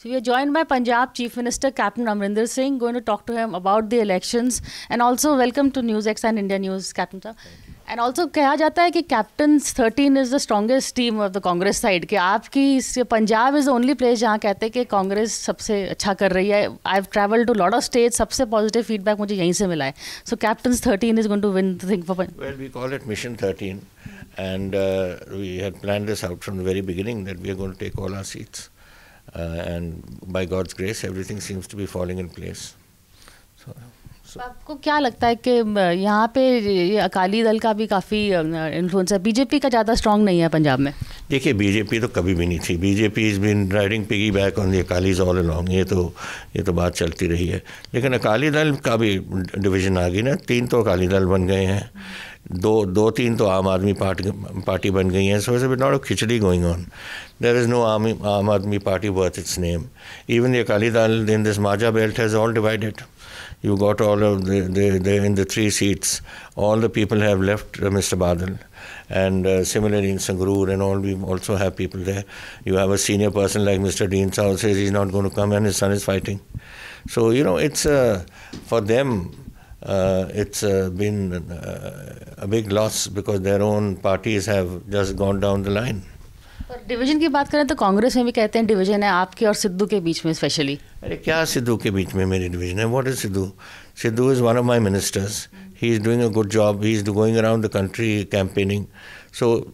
So we are joined by Punjab Chief Minister Captain Amrinder Singh. Going to talk to him about the elections and also welcome to NewsX and India News, Captain sir. And also कहा जाता है कि captain thirteen is the strongest team of the Congress side कि आपकी इस Punjab is only place जहाँ कहते हैं कि कांग्रेस सबसे अच्छा कर रही है I have travel to lot of state सबसे पॉजिटिव फीडबैक मुझे यहीं से मिला है so captain thirteen is going to win thing for we call it mission thirteen and we had plan this out from the very beginning that we are going to take all our seats uh, and by God's grace, everything seems to be falling in place. So, तो आपको क्या लगता है कि यहाँ पे अकाली दल का भी काफ़ी इन्फ्लुएंस है बीजेपी का ज़्यादा स्ट्रांग नहीं है पंजाब में देखिए बीजेपी तो कभी भी नहीं थी BJP is been riding piggyback on the Akalis all along ये तो ये तो बात चलती रही है लेकिन अकाली दल का भी डिवीजन आ गई ना तीन तो अकाली दल बन गए हैं दो दो तीन party आम आदमी पार्टी पार्टी बन गई हैं so is not of khichdi going on there is no Aam Aam Aadmi Party worth its name even the Akali Dal in you got all of the, in the three seats. All the people have left uh, Mr. Badal, and uh, similarly in Sangrur and all, we also have people there. You have a senior person like Mr. Dean Sao says he's not going to come, and his son is fighting. So you know, it's uh, for them it's been a big loss because their own parties have just gone down the line. पर division की बात करें तो कांग्रेस में भी कहते हैं division है आपके और सिद्धू के बीच में स्पेशली अरे क्या सिद्धू के बीच में मेरी डिवीजन है what is Sidhu Sidhu is one of my ministers he is doing a good job he is going around the country campaigning so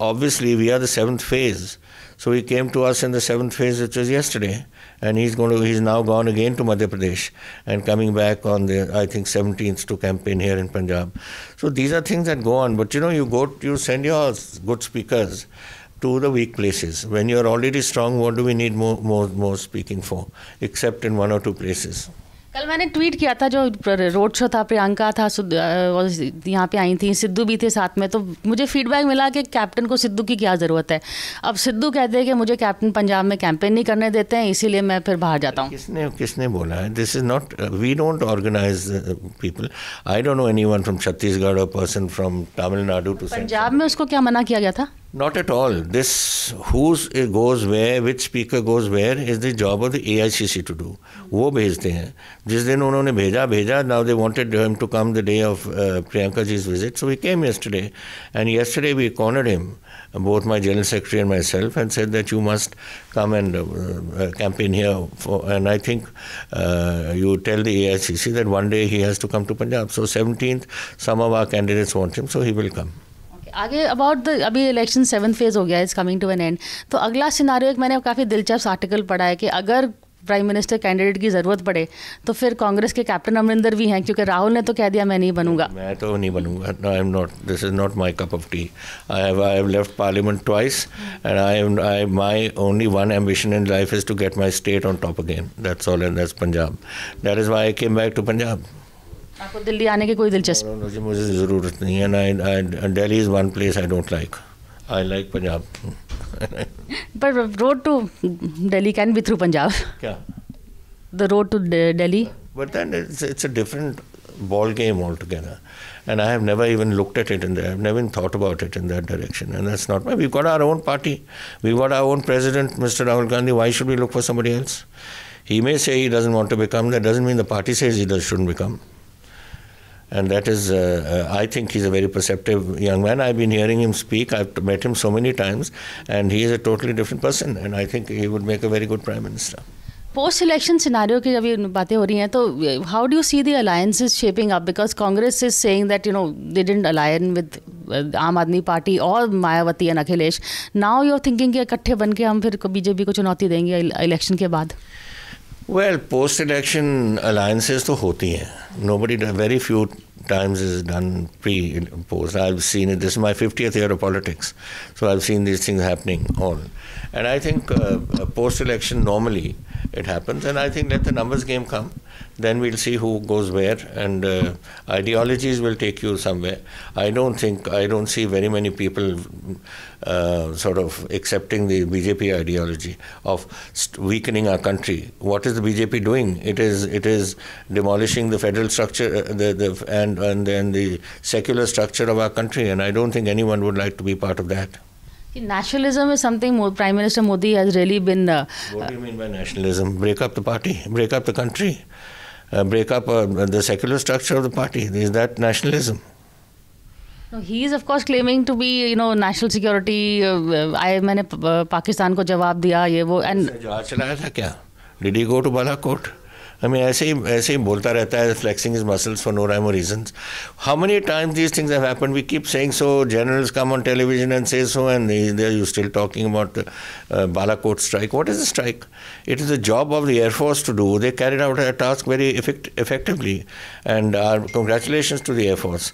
obviously, we are the seventh phase. So he came to us in the seventh phase, which was yesterday, and he's going to he's now gone again to Madhya Pradesh and coming back on the I think 17th to campaign here in Punjab. So these are things that go on. But you know, you go you send your good speakers to the weak places. When you are already strong, what do we need more more more speaking for? Except in one or two places. कल मैंने tweet किया था जो road show था प्रियंका था यहाँ पे आई थी सिद्धू भी थे साथ में तो मुझे फीडबैक मिला कि कैप्टन को सिद्धू की क्या ज़रूरत है अब सिद्धू कहते हैं कि मुझे कैप्टन पंजाब में कैंपेन नहीं करने देते हैं इसीलिए मैं फिर बाहर जाता हूँ किसने किसने बोला है this is not we don't organize people I don't know any from Chhattisgarh और person from Tamil Nadu to Punjab में उसको क्या मना किया गया था Not at all. This who eh, goes where, which speaker goes where is the job of the AICC to do. वो भेजते हैं जिस दिन उन्होंने भेजा भेजा now they wanted him to come the day of uh, Priyanka ji's visit so he came yesterday and yesterday we cornered him both my general secretary and myself and said that you must come and uh, campaign here and I think you tell the AICC that one day he has to come to Punjab so 17th some of our candidates want him so he will come. आगे about the अभी election seven phase हो गया is coming to an end तो अगला scenario एक मैंने काफ़ी दिलचस्प आर्टिकल पढ़ा है कि अगर प्राइम मिनिस्टर कैंडिडेट की ज़रूरत पड़े तो फिर कांग्रेस के कैप्टन अमरिंदर भी हैं क्योंकि राहुल ने तो कह दिया मैं नहीं बनूंगा मैं तो नहीं बनूंगा no I am not this is not my cup of tea I have I have left parliament twice and I am I my only one ambition in life is to get my state on top again that's all and that's Punjab that is why I came back to Punjab आपको दिल्ली आने की कोई दिलचस्पी मुझे ज़रूरत नहीं है ना Delhi is one place I don't like I like Punjab पर road to Delhi can be through Punjab क्या the road to Delhi but then it's it's a different ball game all together and I have never even looked at it in that never even thought about it in that direction and that's not my we got our own party we got our own president mister Rahul Gandhi why should we look for somebody else he may say he doesn't want to become that doesn't mean the party says he does should become and that is, uh, uh, I think he's a very perceptive young man. I've been hearing him speak. I've met him so many times, and he is a totally different person. And I think he would make a very good prime minister. Post election scenario की जब ये बातें हो रही हैं तो how do you see the alliances shaping up because Congress is saying that you know they didn't alliance with Aam Aadmi Party और Mayawati and Akhilesh now you are thinking कि इकट्ठे बन के हम फिर बीजेपी को चुनौती देंगे इलेक्शन के बाद वेल पोस्ट इलेक्शन अलायंसेज तो होती हैं nobody very few times is done pre imposed. I've seen it. This is my 50th year of politics, so I've seen these things happening all. And I think uh, uh post election normally it happens. And I think let the numbers game come. Then we'll see who goes where, and uh, ideologies will take you somewhere. I don't think I don't see very many people uh, sort of accepting the BJP ideology of weakening our country. What is the BJP doing? It is it is demolishing the federal structure, uh, the, the and and then the secular structure of our country. And I don't think anyone would like to be part of that. Nationalism is something more, Prime Minister Modi has really been. Uh, what do you mean by nationalism? Break up the party, break up the country, uh, break up uh, the secular structure of the party. Is that nationalism? No, he is of course claiming to be you know national security. Uh, I मैंने uh, Pakistan. को जवाब दिया ये वो and. चलाया था क्या? Did he go to Balakot? I mean, ऐसे ही ऐसे ही बोलता रहता है flexing his muscles for no rhyme or reasons. How many times these things have happened? We keep saying so. Generals come on television and say so, and they, are you still talking about uh, Balakot strike? What is the strike? It is the job of the Air Force to do. They carried out a task very effect- effectively, and our congratulations to the Air Force.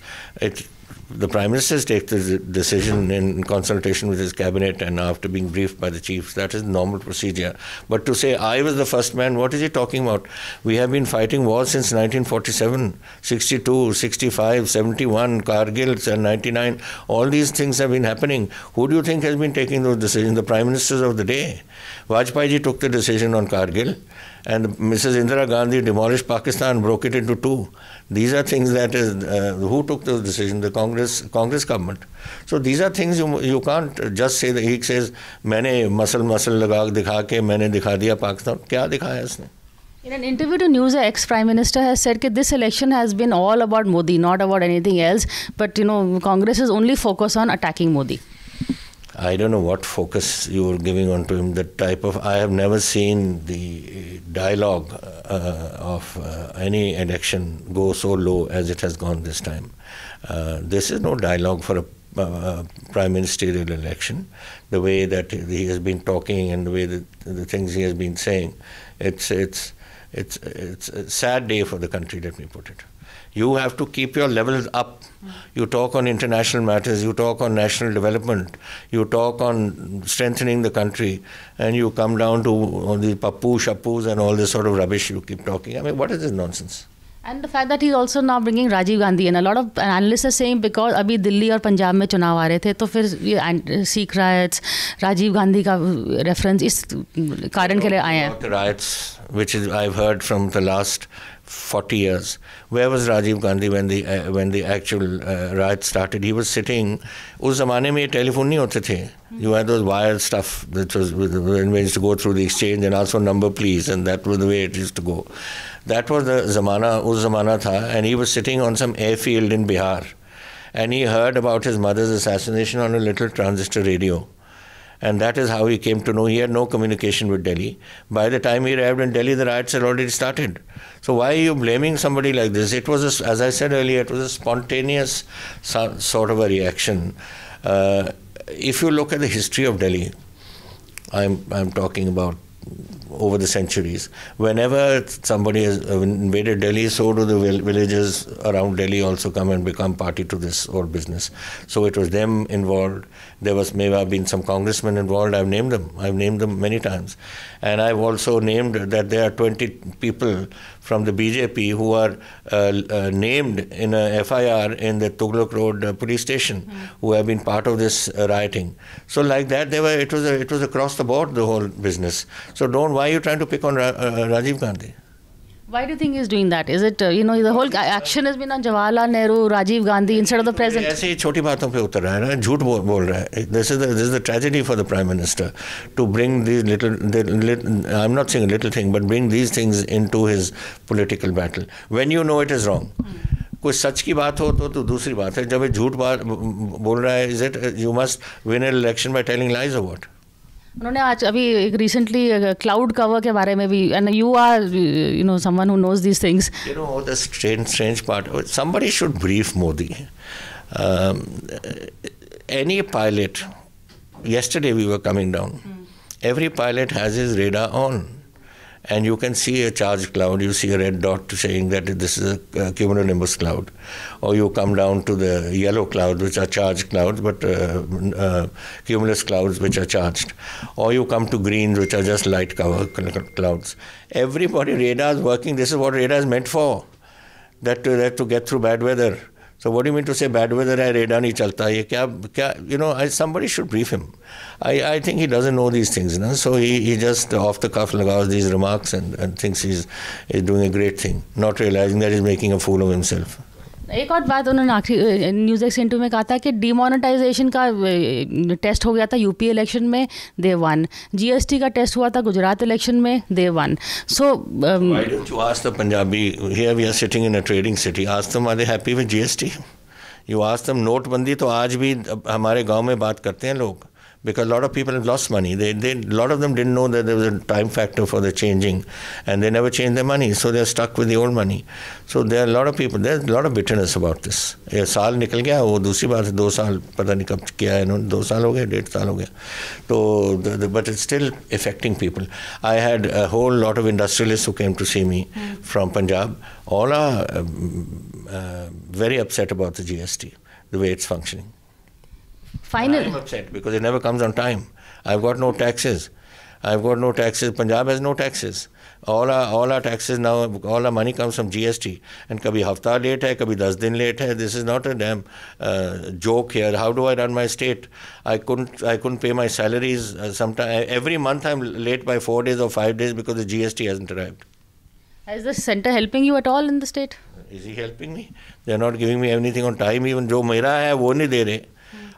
It the prime minister takes the decision in consultation with his cabinet and after being briefed by the chiefs. That is normal procedure. But to say I was the first man, what is he talking about? We have been fighting wars since 1947, 62, 65, 71, Cargills, and 99. All these things have been happening. Who do you think has been taking those decisions? The prime ministers of the day. Vajpayee took the decision on Cargill and Mrs. Indira Gandhi demolished Pakistan, broke it into two. These are things that is uh, who took the decision? The Congress Congress government. So these are things you you can't just say that he says मैंने muscle muscle लगा दिखा के मैंने दिखा Pakistan. Pakistan क्या दिखाया इसने In an interview to News, ex Prime Minister has said that this election has been all about Modi, not about anything else. But you know, Congress is only focused on attacking Modi. I don't know what focus you were giving on to him. The type of I have never seen the dialogue uh, of uh, any election go so low as it has gone this time. Uh, this is no dialogue for a uh, prime ministerial election. The way that he has been talking and the way that the things he has been saying, it's it's it's it's a sad day for the country. Let me put it. You have to keep your levels up. You talk on international matters, you talk on national development, you talk on strengthening the country, and you come down to all the papu, shapus, and all this sort of rubbish you keep talking. I mean, what is this nonsense? And the fact that he's also now bringing Rajiv Gandhi in. A lot of analysts are saying because अभी दिल्ली और पंजाब में चुनाव आ रहे थे तो फिर ये सीख रायट्स राजीव गांधी का रेफरेंस इस कारण के लिए आए हैं rights which I've heard from the last. 40 years. Where was Rajiv Gandhi when the uh, when the actual uh, riot started? He was sitting. उस ज़माने में telephone टेलीफोन नहीं होते थे. You had those wired stuff that was when we used to go through the exchange and ask for number please, and that was the way it used to go. That was the zamana. उस ज़माना था, and he was sitting on some airfield in Bihar, and he heard about his mother's assassination on a little transistor radio. And that is how he came to know he had no communication with Delhi. By the time he arrived in Delhi, the riots had already started. So why are you blaming somebody like this? It was, a, as I said earlier, it was a spontaneous sort of a reaction. Uh, if you look at the history of Delhi, I'm, I'm talking about over the centuries. Whenever somebody has invaded Delhi, so do the villages around Delhi also come and become party to this whole business. So it was them involved. There was maybe I've been some congressmen involved. I've named them. I've named them many times, and I've also named that there are 20 people from the BJP who are uh, uh, named in a FIR in the Tughlaq Road uh, police station, mm. who have been part of this uh, rioting. So like that, they were. It was a, it was across the board the whole business. So don't. Why are you trying to pick on Ra- uh, Rajiv Gandhi? Why do you think he's doing that? Is it, uh, you know, the whole action has been on Jawaharlal Nehru, Rajiv Gandhi instead of the president? ऐसे ही छोटी बातों पे उतर रहा है ना, झूठ बोल This is the tragedy for the prime minister to bring these little, I'm not saying a little thing, but bring these things into his political battle. When you know it is wrong. कोई सच की बात हो तो तो दूसरी बात है जब ये झूठ बात बोल रहा है is it you must win an election by telling उन्होंने आज अभी एक रिसेंटली क्लाउड कवर के बारे में भी and you are you know someone who knows this things you know the strange strange part somebody should brief Modi any pilot yesterday we were coming down every pilot has has radar on and you can see a charged cloud, you see a red dot saying that this is a uh, cumulonimbus cloud. Or you come down to the yellow cloud, which are charged clouds, but uh, uh, cumulus clouds which are charged. Or you come to greens, which are just light cover clouds. Everybody radar is working. This is what radar is meant for, that to, uh, that to get through bad weather. So what do you mean to say bad weather hai radar nahi chalta? kya, kya, you know, I, somebody should brief him. I, I think he doesn't know these things. So he, he just off the cuff lagaos these remarks and, and thinks he's, he's doing a great thing, not realizing that he's making a fool of himself. एक और बात उन्होंने आखिरी news x into में कहा था कि demonetisation का टेस्ट हो गया था यूपी इलेक्शन में दे वन जीएसटी का टेस्ट हुआ था गुजरात इलेक्शन में दे वन सो आज the Punjabi here we are sitting in a trading city आज तुम are they happy with GST you आज तुम नोटबंदी तो आज भी हमारे गांव में बात करते हैं लोग because a lot of people have lost money. They, they, a lot of them didn't know that there was a time factor for the changing, and they never changed their money, so they're stuck with the old money. So there are a lot of people, there's a lot of bitterness about this. ये साल निकल गया वो दूसरी बात है दो साल पता नहीं कब किया है इन्होंने दो साल हो गया डेढ़ साल हो गया तो but it's still affecting people I had a whole lot of industrialist final. I'm upset because it never comes on time. I've got no taxes. I've got no taxes. Punjab has no taxes. All our all our taxes now, all our money comes from GST. And kabhi hafta late hai, kabhi das din late hai. This is not a damn uh, joke here. How do I run my state? I couldn't I couldn't pay my salaries. Uh, sometime every month I'm late by four days or five days because the GST hasn't arrived. Is the center helping you at all in the state? Is he helping me? They're not giving me anything on time. Even jo मेरा hai wo nahi de रहे.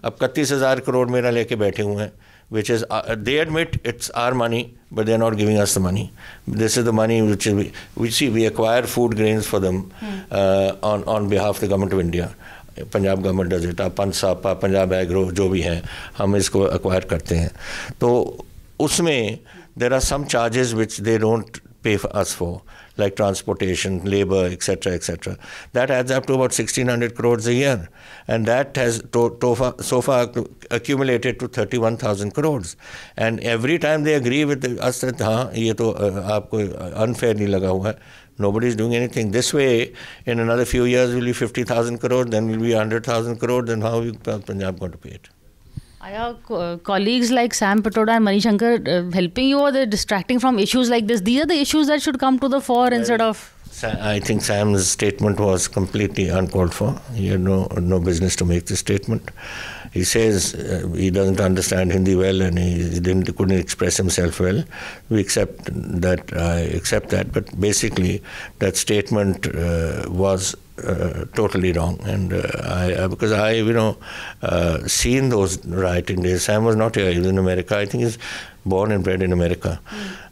अब इकतीस हज़ार करोड़ मेरा लेके बैठे हुए हैं which is they admit it's our money but they are not giving us the money this is the money which is which see we acquire food grain for them on on behalf the government of India Punjab government does it आप पंचापा Punjab agro जो भी हैं हम इसको acquire करते हैं तो उसमें there are some charges which they don't pay us for like transportation, labor, etc., etc. That adds up to about 1,600 crores a year, and that has to, to far, so far accumulated to 31,000 crores. And every time they agree with us that हाँ ये तो आपको unfairly लगा हुआ hai." Nobody is doing anything. This way, in another few years, will be 50,000 crores, then will be 100,000 crores, then how is uh, Punjab going to pay it? Are colleagues like Sam Patoda and Manishankar uh, helping you or they're distracting from issues like this? These are the issues that should come to the fore instead of. I think Sam's statement was completely uncalled for. He had no, no business to make this statement. He says uh, he doesn't understand Hindi well and he didn't couldn't express himself well. We accept that. I accept that. But basically, that statement uh, was uh, totally wrong. And uh, I, I, because I, you know, uh, seen those rioting days. Sam was not here; he was in America. I think he's born and bred in America.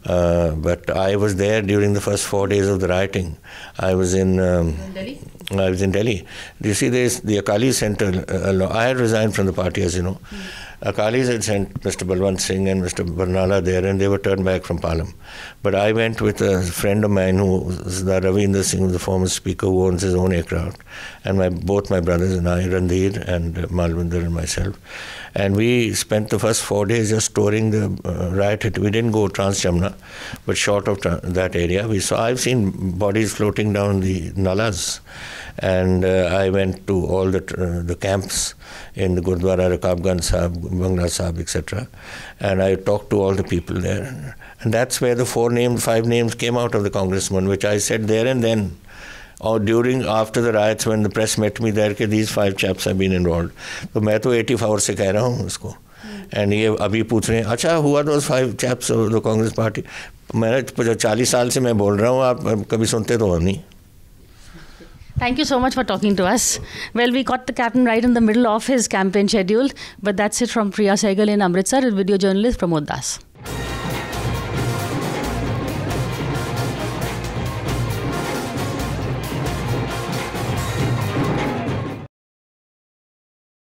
Mm. but I was there during the first four days of the rioting. I was in. Um, Delhi? I was in Delhi. You see, there's the Akali Center. Uh, I had resigned from the party, as you know. Mm. Akalis uh, had sent Mr. Balwant Singh and Mr. Barnala there, and they were turned back from Palam. But I went with a friend of mine who is the Ravinder Singh, the former speaker, who owns his own aircraft, and my both my brothers and I, Randhir and uh, Malvinder and myself, and we spent the first four days just touring the uh, riot. We didn't go Trans Jamna, but short of that area, we saw. I've seen bodies floating down the nalas, and uh, I went to all the uh, the camps in the Gurdwara Rakabgan Sahib, Bangla Sahib, etc. And I talked to all the people there. And that's where the four names, five names came out of the congressman, which I said there and then, or during, after the riots when the press met me there, that these five chaps have been involved. So I am 85 hours से And he हूँ उसको. And ये अभी पूछ रहे हैं अच्छा हुआ तो five chaps the Congress party मैंने चालीस साल से मैं बोल रहा हूँ आप कभी सुनते Thank you so much for talking to us. Well, we caught the captain right in the middle of his campaign schedule, but that's it from Priya Sehgal in Amritsar with video journalist Pramod Das.